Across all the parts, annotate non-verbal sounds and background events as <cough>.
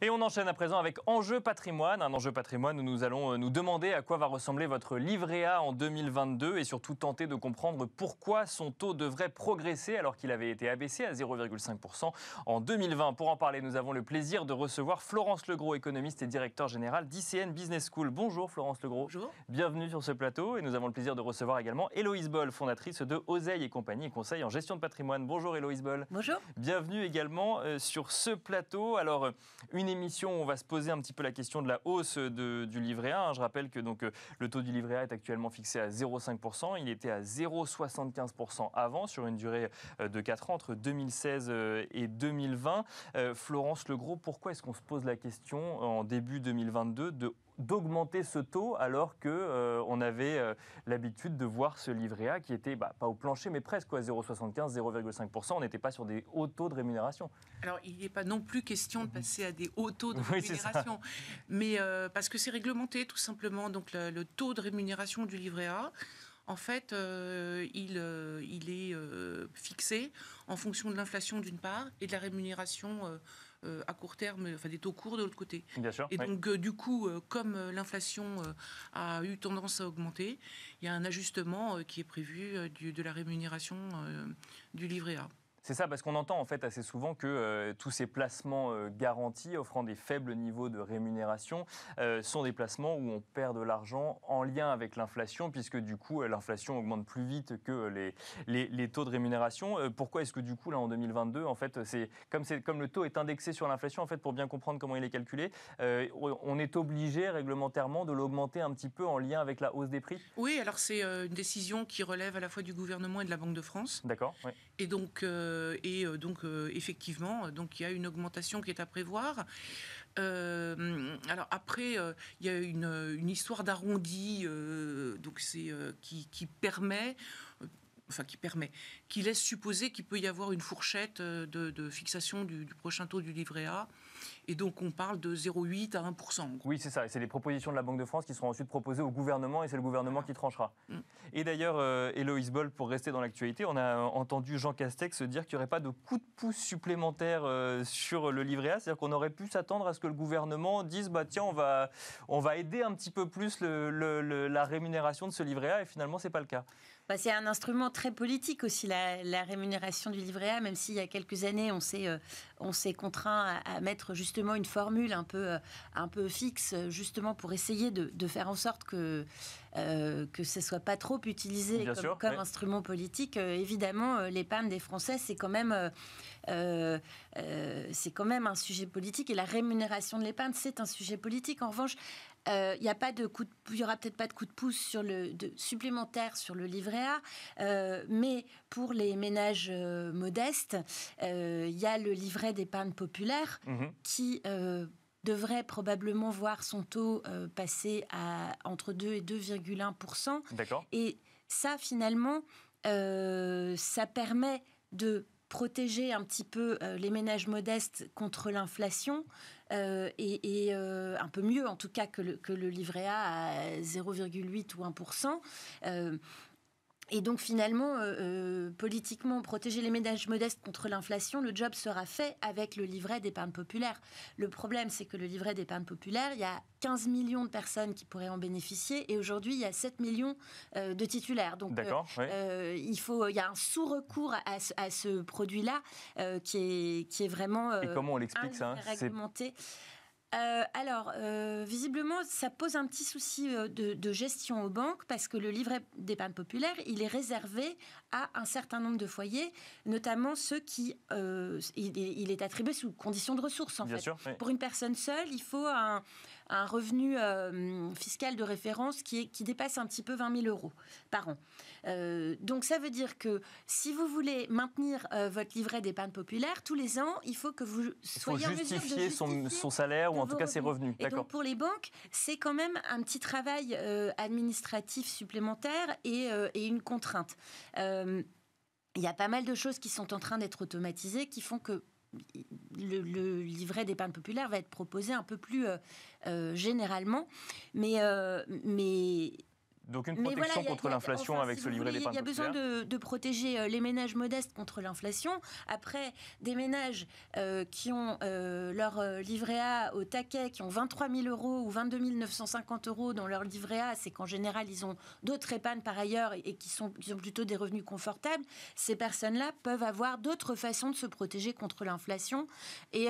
Et on enchaîne à présent avec Enjeu patrimoine. Un enjeu patrimoine où nous allons euh, nous demander à quoi va ressembler votre livret A en 2022 et surtout tenter de comprendre pourquoi son taux devrait progresser alors qu'il avait été abaissé à 0,5% en 2020. Pour en parler, nous avons le plaisir de recevoir Florence Legros, économiste et directeur général d'ICN Business School. Bonjour Florence Legros. Bonjour. Bienvenue sur ce plateau et nous avons le plaisir de recevoir également Héloïse Boll, fondatrice de Oseille et compagnie et conseil en gestion de patrimoine. Bonjour Héloïse Boll. Bonjour. Bienvenue également euh, sur ce plateau. Alors, une émission, on va se poser un petit peu la question de la hausse du livret A. Hein. Je rappelle que donc, euh, le taux du livret A est actuellement fixé à 0,5%. Il était à 0,75% avant, sur une durée euh, de 4 ans, entre 2016 euh, et 2020. Florence Legros, pourquoi est-ce qu'on se pose la question en début 2022 de d'augmenter ce taux alors que euh, on avait euh, l'habitude de voir ce livret A qui était bah, pas au plancher mais presque à 0,75, 0,5 On n'était pas sur des hauts taux de rémunération. Alors il n'est pas non plus question de mm-hmm. passer à des hauts taux de <laughs> rémunération, mais euh, parce que c'est réglementé tout simplement. Donc le, taux de rémunération du livret A. En fait, il, il, est fixé en fonction de l'inflation d'une part et de la rémunération euh, à court terme, enfin des taux courts de l'autre côté. et donc, euh, du coup, euh, comme l'inflation a eu tendance à augmenter, il y a un ajustement qui est prévu de la rémunération du livret A. C'est ça, parce qu'on entend en fait assez souvent que euh, tous ces placements euh, garantis offrant des faibles niveaux de rémunération euh, sont des placements où on perd de l'argent en lien avec l'inflation, puisque du coup l'inflation augmente plus vite que les, les, taux de rémunération. pourquoi est-ce que du coup là en 2022, en fait, c'est comme, comme le taux est indexé sur l'inflation, en fait, pour bien comprendre comment il est calculé, on est obligé réglementairement de l'augmenter un petit peu en lien avec la hausse des prix Oui, alors c'est une décision qui relève à la fois du gouvernement et de la Banque de France. D'accord. Et donc euh, et euh, donc, euh, effectivement, donc, il y a une augmentation qui est à prévoir. alors, après, il y a une, histoire d'arrondi qui, permet enfin qui permet, qui laisse supposer qu'il peut y avoir une fourchette de, fixation du, prochain taux du livret A et donc, on parle de 0,8 à 1%. Oui, c'est ça. Et c'est les propositions de la Banque de France qui seront ensuite proposées au gouvernement et c'est le gouvernement qui tranchera. Mm. Et d'ailleurs, euh, Eloïse pour rester dans l'actualité, on a entendu Jean Castex se dire qu'il n'y aurait pas de coup de pouce supplémentaire euh, sur le livret A. C'est-à-dire qu'on aurait pu s'attendre à ce que le gouvernement dise bah, tiens, on va, aider un petit peu plus la rémunération de ce livret A. Et finalement, ce n'est pas le cas. Bah, c'est un instrument très politique aussi, la, rémunération du livret A, même s'il y a quelques années, on s'est, euh, on contraint à, mettre justement une formule un peu, euh, un peu fixe, justement pour essayer de, faire en sorte que, euh, que ce ne soit pas trop utilisé comme, instrument politique. évidemment, l'épargne des Français, c'est quand, même, c'est quand même un sujet politique et la rémunération de l'épargne, c'est un sujet politique. En revanche, il euh, n'y a pas de coup y aura peut-être pas de coup de pouce sur le supplémentaire sur le livret A, euh, mais pour les ménages euh, modestes, il y a le livret d'épargne populaire mhm. qui devrait probablement voir son taux passer à entre 2 et 2,1 Et ça, finalement, ça permet de protéger un petit peu euh, les ménages modestes contre l'inflation euh, et, euh, un peu mieux en tout cas que le, que le livret A à 0,8 ou 1%. Et donc finalement, euh, euh, politiquement, protéger les ménages modestes contre l'inflation, le job sera fait avec le livret d'épargne populaire. Le problème, c'est que le livret d'épargne populaire, il y a 15 millions de personnes qui pourraient en bénéficier et aujourd'hui, il y a 7 millions euh, de titulaires. Donc il, faut, il y a un sous-recours à, ce produit-là qui, est, qui est vraiment... et comment on l'explique ça hein C'est euh, alors, euh, visiblement, ça pose un petit souci euh, de, gestion aux banques parce que le livret d'épargne populaire, il est réservé à un certain nombre de foyers, notamment ceux qui... Il est, attribué sous condition de ressources, en fait. Pour une personne seule, il faut un, un revenu euh, fiscal de référence qui, est, qui dépasse un petit peu 20 000 euros par an. Euh, donc ça veut dire que si vous voulez maintenir euh, votre livret d'épargne populaire, tous les ans, il faut que vous soyez en mesure de justifier son, salaire ou en tout cas revenus. ses revenus. Et donc pour les banques, c'est quand même un petit travail administratif supplémentaire et, et une contrainte. il y a pas mal de choses qui sont en train d'être automatisées qui font que le, le, livret d'épargne populaire va être proposé un peu plus euh, euh, généralement. Mais, euh, mais donc une protection contre l'inflation avec ce livret d'épargne. Il y a besoin de, protéger euh, les ménages modestes contre l'inflation. Après, des ménages euh, qui ont euh, leur livret A au taquet, qui ont 23 000 euros ou 22 950 euros dans leur livret A, c'est qu'en général, ils ont d'autres épargnes par ailleurs et, qui sont, ont plutôt des revenus confortables. Ces personnes-là peuvent avoir d'autres façons de se protéger contre l'inflation et,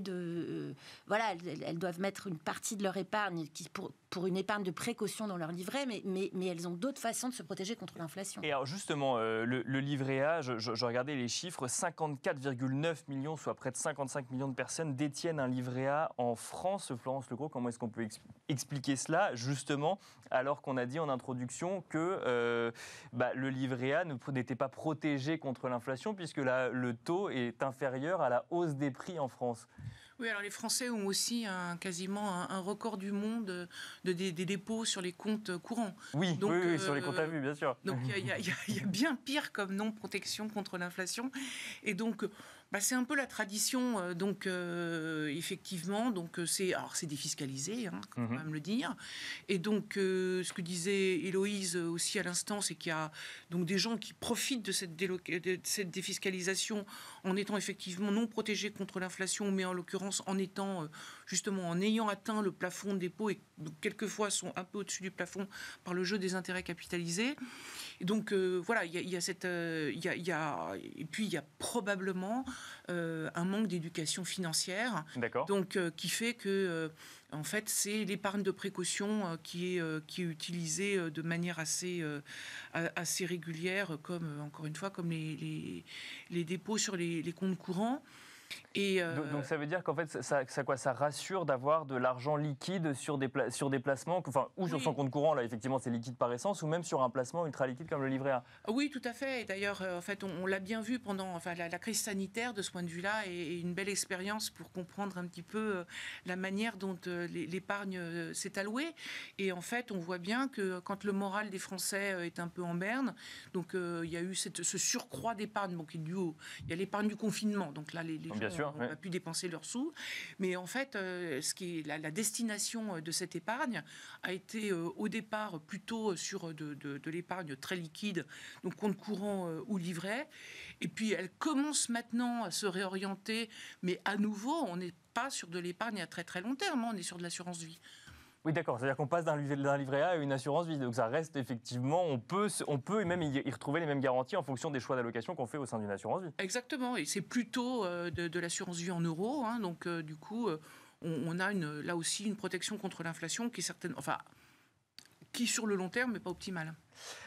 de... voilà, elles, elles, doivent mettre une partie de leur épargne qui... Pour, pour une épargne de précaution dans leur livret, mais, elles ont d'autres façons de se protéger contre l'inflation. Et alors justement, euh, le, livret A, je, regardais les chiffres, 54,9 millions, soit près de 55 millions de personnes détiennent un livret A en France. Florence Legros, comment est-ce qu'on peut expliquer cela justement alors qu'on a dit en introduction que euh, bah, le livret A n'était pas protégé contre l'inflation puisque là, le taux est inférieur à la hausse des prix en France oui, alors les Français ont aussi un, quasiment un, record du monde de, des, dépôts sur les comptes courants. Oui, donc, euh, sur les comptes à vue, bien sûr. Donc il y, y, a bien pire comme non-protection contre l'inflation. Et donc bah, c'est un peu la tradition, euh, donc euh, effectivement, donc euh, c'est alors c'est défiscalisé, hein, quand mhm. même le dire. Et donc ce que disait Héloïse aussi à l'instant, c'est qu'il y a donc des gens qui profitent de cette, défiscalisation en étant effectivement non protégés contre l'inflation, mais en l'occurrence en étant justement en ayant atteint le plafond de dépôt et quelquefois sont un peu au-dessus du plafond par le jeu des intérêts capitalisés. Et donc euh, voilà, il y, a cette, euh, y, a, et puis il y a probablement euh, un manque d'éducation financière, donc qui fait que en fait c'est l'épargne de précaution qui est qui utilisée de manière assez assez régulière, comme encore une fois comme les, dépôts sur les comptes courants. Et euh, donc, ça veut dire qu'en fait, ça, quoi, ça rassure d'avoir de l'argent liquide sur des, sur des placements, enfin, ou sur son compte courant, là effectivement c'est liquide par essence, ou même sur un placement ultra liquide comme le livret A. Oui, tout à fait. et D'ailleurs, euh, en fait, on, l'a bien vu pendant enfin, la, crise sanitaire de ce point de vue-là, et, une belle expérience pour comprendre un petit peu euh, la manière dont l'épargne s'est allouée. Et en fait, on voit bien que quand le moral des Français est un peu en berne, donc il y a eu cette, ce surcroît d'épargne, donc il y a l'épargne du confinement, donc là les, les Bien sûr on a pu dépenser leurs sous. Mais en fait, euh, ce qui est la, destination euh, de cette épargne a été euh, au départ plutôt sur de, de l'épargne très liquide, donc compte courant ou livret. Et puis elle commence maintenant à se réorienter, mais à nouveau, on n'est pas sur de l'épargne à très très long terme, hein, on est sur de l'assurance vie. Oui, d'accord. C'est-à-dire qu'on passe d'un livret A à une assurance vie. Donc ça reste effectivement, on peut, on peut même y retrouver les mêmes garanties en fonction des choix d'allocation qu'on fait au sein d'une assurance vie. Exactement. Et c'est plutôt euh, de, l'assurance vie en euros. Hein. donc euh, du coup, euh, on, a là aussi une protection contre l'inflation qui est certaine. Enfin, qui sur le long terme n'est pas optimal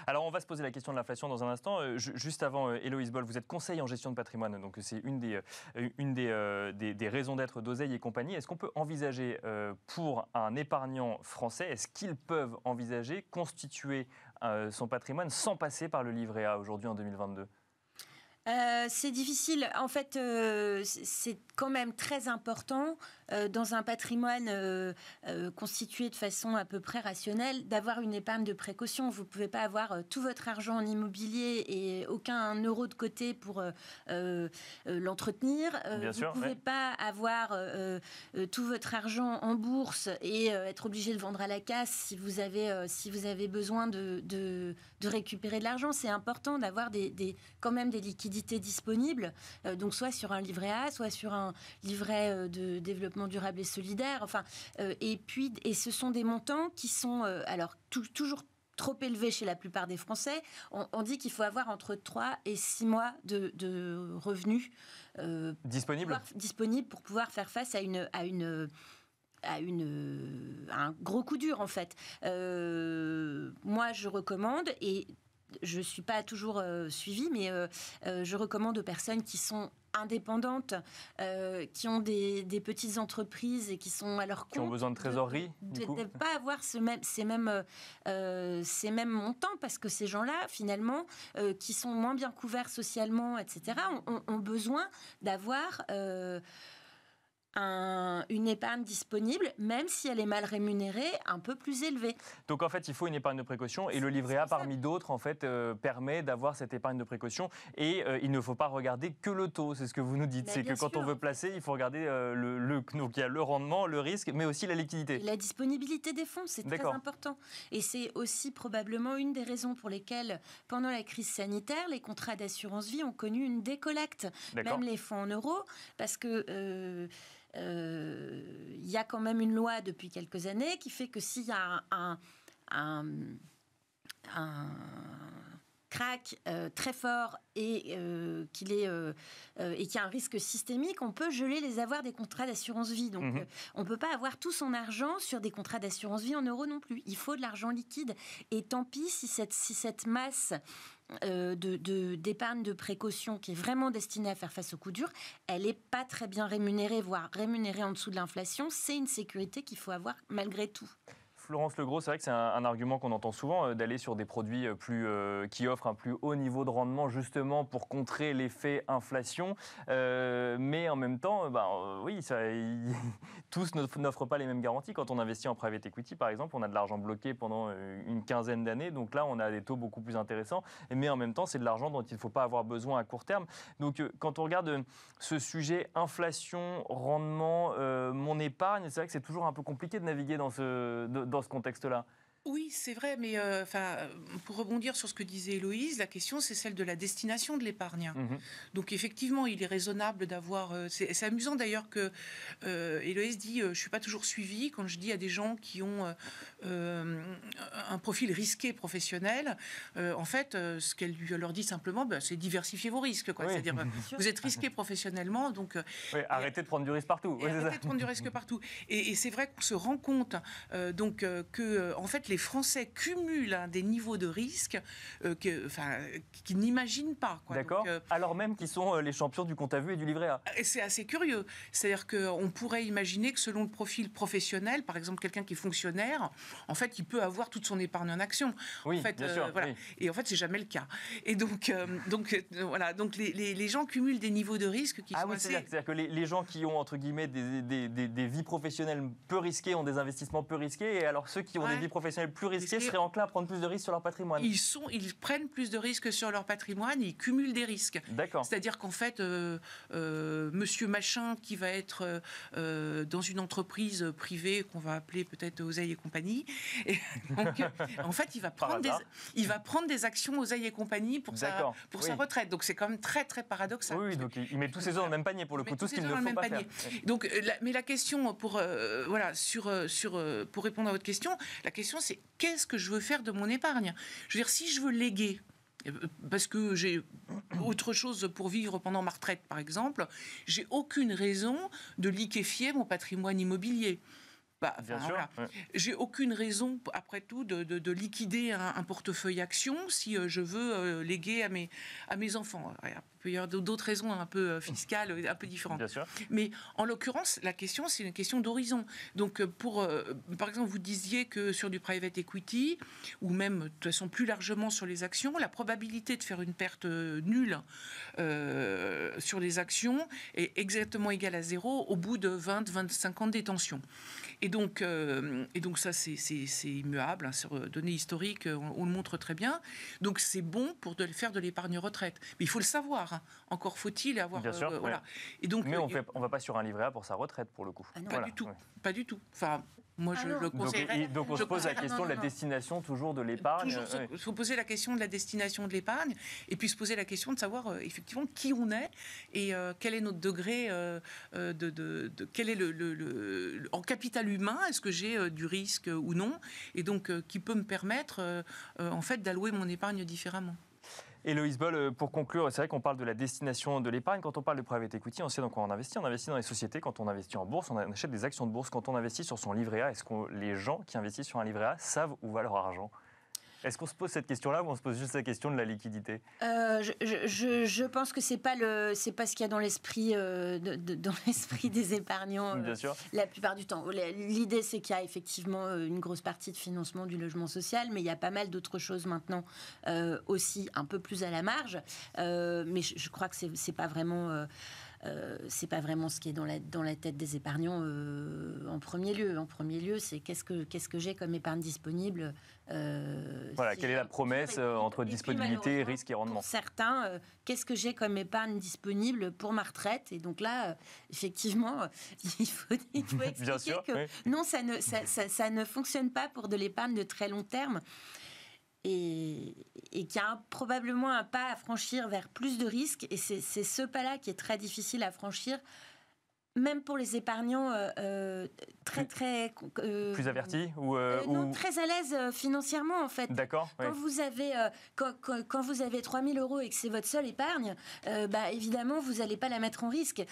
Alors on va se poser la question de l'inflation dans un instant. Euh, juste avant, euh, Héloïse Boll, vous êtes conseil en gestion de patrimoine, donc euh, c'est une des, euh, une des, des, des raisons d'être d'Oseille et compagnie. Est-ce qu'on peut envisager pour un épargnant français, est-ce qu'ils peuvent envisager constituer son patrimoine sans passer par le livret A aujourd'hui en 2022 c'est difficile. En fait, c'est quand même très important euh, dans un patrimoine euh, euh, constitué de façon à peu près rationnelle, d'avoir une épargne de précaution. Vous ne pouvez pas avoir tout votre argent en immobilier et aucun euro de côté pour l'entretenir. vous ne pouvez pas avoir tout votre argent en bourse et être obligé de vendre à la casse si vous avez, si vous avez besoin de, de, récupérer de l'argent. C'est important d'avoir des, des, quand même des liquidités disponibles, donc soit sur un livret A, soit sur un livret de développement durable et solidaire. Enfin, euh, et puis, et ce sont des montants qui sont euh, alors toujours trop élevés chez la plupart des Français. On, dit qu'il faut avoir entre 3 et 6 mois de, revenus euh, disponibles disponibles pour, pouvoir faire face à une... À une à, une, un gros coup dur en fait. moi je recommande, et je ne suis pas toujours suivi suivie, mais je recommande aux personnes qui sont indépendantes euh, qui ont des, petites entreprises et qui sont à leur compte. Qui ont besoin de trésorerie De ne pas avoir ce même, ces, mêmes, euh, euh, ces mêmes montants parce que ces gens-là, finalement, qui sont moins bien couverts socialement, etc., ont besoin d'avoir un, une épargne disponible, même si elle est mal rémunérée, un peu plus élevée. Donc en fait, il faut une épargne de précaution et le livret A, parmi d'autres, en fait, euh, permet d'avoir cette épargne de précaution et euh, il ne faut pas regarder que le taux. C'est ce que vous nous dites, c'est que quand on veut placer, il faut regarder euh, le, donc a le rendement, le risque, mais aussi la liquidité. la disponibilité des fonds, c'est très important. Et c'est aussi probablement une des raisons pour lesquelles, pendant la crise sanitaire, les contrats d'assurance vie ont connu une décollecte, même les fonds en euros, parce que euh, il y a quand même une loi depuis quelques années qui fait que s'il y a un, un, un, crack euh, très fort et euh, qu'il est et qu'il y a un risque systémique, on peut geler les avoirs des contrats d'assurance vie. Donc on mhm. on peut pas avoir tout son argent sur des contrats d'assurance vie en euros non plus. Il faut de l'argent liquide. Et tant pis si cette si cette masse euh, d'épargne de, de, précaution qui est vraiment destinée à faire face aux coup durs, elle n'est pas très bien rémunérée, voire rémunérée en dessous de l'inflation. C'est une sécurité qu'il faut avoir malgré tout. Florence Legros, c'est vrai que c'est un, argument qu'on entend souvent, euh, d'aller sur des produits euh, plus, euh, qui offrent un plus haut niveau de rendement, justement pour contrer l'effet inflation. mais en même temps, bah, oui, ça, <laughs> tous n'offrent pas les mêmes garanties. Quand on investit en private equity, par exemple, on a de l'argent bloqué pendant une quinzaine d'années. Donc là, on a des taux beaucoup plus intéressants. Mais en même temps, c'est de l'argent dont il ne faut pas avoir besoin à court terme. Donc quand on regarde ce sujet inflation, rendement, mon épargne, c'est vrai que c'est toujours un peu compliqué de naviguer dans ce... Dans dans ce contexte-là oui, c'est vrai, mais euh, enfin, pour rebondir sur ce que disait Héloïse, la question c'est celle de la destination de l'épargne. Mhm. Donc effectivement, il est raisonnable d'avoir. Euh, c'est amusant d'ailleurs que euh, Héloïse dit euh, je suis pas toujours suivie quand je dis à des gens qui ont un profil risqué professionnel. en fait, ce qu'elle leur dit simplement, bah, c'est diversifier vos risques. C'est-à-dire <laughs> vous êtes risqué professionnellement, donc arrêtez de prendre du risque partout. arrêtez de prendre du risque partout. Et, et c'est vrai qu'on se rend compte donc que en fait les Français cumulent hein, des niveaux de risque euh, que, enfin, qu'ils n'imaginent pas. D'accord. Euh, alors même qu'ils sont euh, les champions du compte à vue et du livret A. C'est assez curieux. C'est-à-dire qu'on pourrait imaginer que selon le profil professionnel, par exemple quelqu'un qui est fonctionnaire, en fait, il peut avoir toute son épargne en action. Oui, en fait, bien sûr. Et en fait, c'est jamais le cas. Et donc, donc voilà, donc les, gens cumulent des niveaux de risque qui ah sont oui, C'est-à-dire que les, gens qui ont entre guillemets des, vies professionnelles peu risquées ont des investissements peu risqués, et alors ceux qui ont des vies professionnelles plus risqués seraient enclins à prendre plus de risques sur leur patrimoine ils, sont, ils prennent plus de risques sur leur patrimoine, ils cumulent des risques. D'accord. C'est-à-dire qu'en fait, euh, euh, monsieur Machin, qui va être euh, dans une entreprise privée qu'on va appeler peut-être Oseille et compagnie, et <laughs> en fait, il va, prendre des, il va prendre des actions Oseille et compagnie pour, sa, pour sa retraite. Donc c'est quand même très, très paradoxal. Oui, donc il, met tous ses œufs dans le même panier pour le coup, tout ce qu'il ne Donc, mais la question, pour, voilà, sur, sur, pour répondre à votre question, la question c'est qu'est-ce que je veux faire de mon épargne Je veux dire, si je veux léguer, euh, parce que j'ai autre chose pour vivre pendant ma retraite, par exemple, j'ai aucune raison de liquéfier mon patrimoine immobilier. Bah, J'ai aucune raison, après tout, de, liquider un, portefeuille action si euh, je veux euh, léguer à mes, à mes enfants peut y avoir d'autres raisons un peu euh, fiscales, euh, un peu différentes. Mais en l'occurrence, la question, c'est une question d'horizon. Donc, euh, pour, par exemple, vous disiez que sur du private equity, ou même de toute façon plus largement sur les actions, la probabilité de faire une perte nulle sur les actions est exactement égale à zéro au bout de 20-25 ans de détention. Et donc, et donc ça, c'est immuable. Hein, sur données historiques, on, le montre très bien. Donc, c'est bon pour de, faire de l'épargne retraite. Mais il faut le savoir encore faut-il avoir. Bien euh, voilà. Et donc, mais euh, on ne va pas sur un livret A pour sa retraite, pour le coup. Ah pas du tout. Pas du tout. Enfin, moi, je ah le conseillerais. Donc, on se pose la question de la destination toujours de l'épargne. Il se poser la question de la destination de l'épargne et puis se poser la question de savoir euh, effectivement qui on est et quel est notre degré de, quel est le, en capital humain. Est-ce que j'ai du risque ou non Et donc qui peut me permettre en fait d'allouer mon épargne différemment. Et Loïs Boll, euh, pour conclure, c'est vrai qu'on parle de la destination de l'épargne. Quand on parle de private equity, on sait dans quoi on investit. On investit dans les sociétés. Quand on investit en bourse, on achète des actions de bourse. Quand on investit sur son livret A, est-ce que les gens qui investissent sur un livret A savent où va leur argent est-ce qu'on se pose cette question-là ou on se pose juste la question de la liquidité euh, je, pense que c'est pas c'est pas ce qu'il y a dans l'esprit euh, dans <laughs> l'esprit des épargnants. Euh, la plupart du temps, l'idée c'est qu'il y a effectivement une grosse partie de financement du logement social, mais il y a pas mal d'autres choses maintenant aussi un peu plus à la marge. mais je, crois que c'est pas vraiment euh, c'est pas vraiment ce qui est dans la, dans la tête des épargnants euh, en premier lieu. En premier lieu, c'est qu'est-ce que, qu'est-ce que j'ai comme épargne disponible euh, Voilà, quelle est la promesse entre disponibilité, risque et rendement pour Certains, qu'est-ce que j'ai comme épargne disponible pour ma retraite Et donc là, effectivement, <laughs> il faut, expliquer sûr, que non, ça ne, ça, ça ne fonctionne pas pour de l'épargne de très long terme et, qui a probablement un pas à franchir vers plus de risques. Et c'est ce pas-là qui est très difficile à franchir même pour les épargnants très euh, euh, très plus euh, avertis ou, très à l'aise financièrement en fait. D'accord. Quand vous avez quand, 000 vous avez 3000 euros et que c'est votre seule épargne, bah évidemment vous n'allez pas la mettre en risque.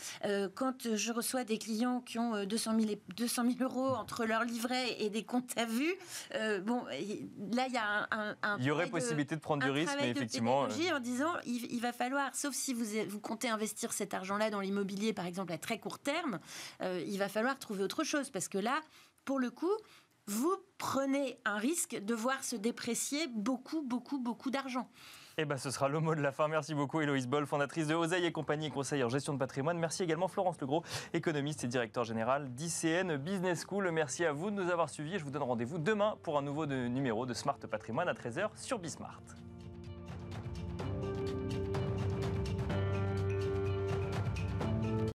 quand je reçois des clients qui ont 200 000 200 euros entre leur livret et des comptes à vue, bon là il y a un, un, il y aurait possibilité de, prendre du risque, mais effectivement en disant il, va falloir sauf si vous vous comptez investir cet argent là dans l'immobilier par exemple à très court terme euh, il va falloir trouver autre chose. Parce que là, pour le coup, vous prenez un risque de voir se déprécier beaucoup, beaucoup, beaucoup d'argent. Et eh ben, ce sera le mot de la fin. Merci beaucoup, Héloïse Boll, fondatrice de Oseille et compagnie, conseiller en gestion de patrimoine. Merci également, Florence Legros, économiste et directeur général d'ICN Business School. Merci à vous de nous avoir suivis. Je vous donne rendez-vous demain pour un nouveau numéro de Smart Patrimoine à 13h sur Bismart.